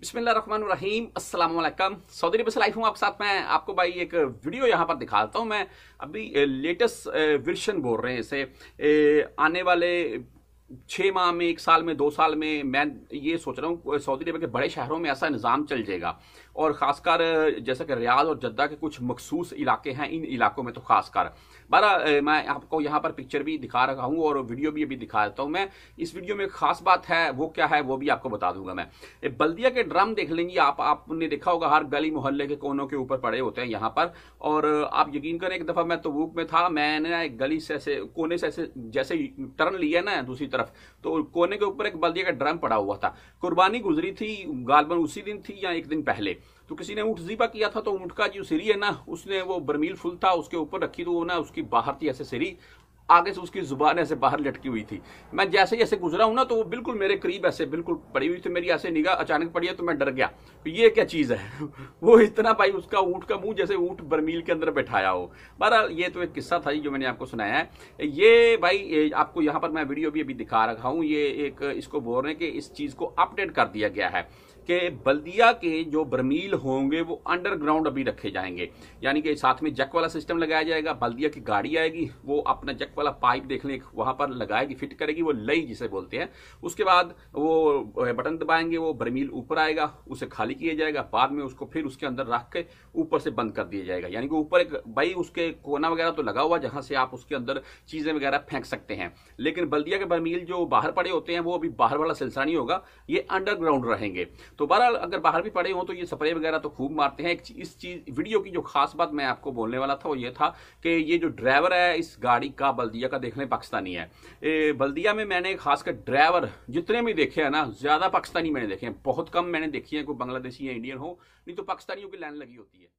बिस्मिल्लाम असल सऊदी अरब से लाइफ हूँ आपके साथ मैं आपको भाई एक वीडियो यहाँ पर दिखाता हूँ मैं अभी लेटेस्ट वर्शन बोल रहे हैं इसे आने वाले छः माह में एक साल में दो साल में मैं ये सोच रहा हूँ सऊदी अरब के बड़े शहरों में ऐसा निज़ाम चल जाएगा और ख़ासकर जैसा कि रियाज और जद्दा के कुछ मखसूस इलाके हैं इन इलाकों में तो ख़ासकर बहर मैं आपको यहाँ पर पिक्चर भी दिखा रहा हूँ और वीडियो भी अभी दिखा देता हूँ मैं इस वीडियो में ख़ास बात है वो क्या है वो भी आपको बता दूंगा मैं बल्दिया के ड्रम देख लेंगे आप आपने देखा होगा हर गली मोहल्ले के कोनों के ऊपर पड़े होते हैं यहाँ पर और आप यकीन करें एक दफ़ा मैं तबूक तो में था मैंने गली से ऐसे कोने से ऐसे जैसे टर्न लिया ना दूसरी तरफ तरफ तो कोने के ऊपर एक बल्दिया का ड्रम पड़ा हुआ था कुर्बानी गुजरी थी गालबन उसी दिन थी या एक दिन पहले तो किसी ने ऊँट जीबा किया था तो ऊँट का जो सिरी है ना उसने वो बर्मील फुल था उसके ऊपर रखी तो वो ना उसकी बाहर थी ऐसे सिरी आगे से उसकी जुबान ऐसे बाहर लटकी हुई थी मैं जैसे जैसे गुजरा हूँ ना तो वो बिल्कुल मेरे करीब ऐसे बिल्कुल पड़ी हुई थी मेरी ऐसे निगाह अचानक पड़ी है तो मैं डर गया तो ये क्या चीज़ है वो इतना भाई उसका ऊँट का मुँह जैसे ऊँट बर्मील के अंदर बैठाया हो बहरहाल ये तो एक किस्सा था जो मैंने आपको सुनाया है ये भाई आपको यहाँ पर मैं वीडियो भी अभी दिखा रखा हूँ ये एक इसको बोल रहे हैं कि इस चीज़ को अपडेट कर दिया गया है कि बल्दिया के जो बर्मील होंगे वो अंडरग्राउंड अभी रखे जाएंगे यानी कि साथ में जक वाला सिस्टम लगाया जाएगा बल्दिया की गाड़ी आएगी वो अपना जक वाला पाइप देख लें वहां पर लगाएगी फिट करेगी वो लई जिसे बोलते हैं उसके बाद वो बटन दबाएंगे वो बर्मील ऊपर आएगा उसे खाली किया जाएगा बाद में उसको फिर उसके अंदर रख के ऊपर से बंद कर दिया जाएगा यानी कि ऊपर एक भाई उसके कोना वगैरह तो लगा हुआ जहां से आप उसके अंदर चीजें वगैरह फेंक सकते हैं लेकिन बल्दिया के बर्मील जो बाहर पड़े होते हैं वो अभी बाहर वाला सिलसिला नहीं होगा ये अंडरग्राउंड रहेंगे तो बहरहाल अगर बाहर भी पड़े हों तो ये स्प्रे वगैरह तो खूब मारते हैं एक इस चीज़ वीडियो की जो खास बात मैं आपको बोलने वाला था वो ये था कि ये जो ड्राइवर है इस गाड़ी का बल्दिया का देख लें पाकिस्तानी है ए, बल्दिया में मैंने खासकर ड्राइवर जितने भी देखे हैं ना ज़्यादा पाकिस्तानी मैंने देखे हैं बहुत कम मैंने देखी है कोई बांग्लादेशी या इंडियन हो नहीं तो पाकिस्तानियों की लाइन लगी होती है